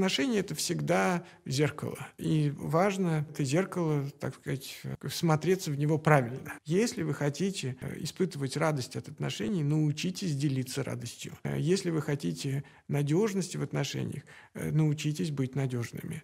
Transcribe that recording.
Отношения – это всегда зеркало. И важно это зеркало, так сказать, э, смотреться в него правильно. Если вы хотите э, испытывать радость от отношений, научитесь делиться радостью. Э, если вы хотите надежности в отношениях, научитесь быть надежными.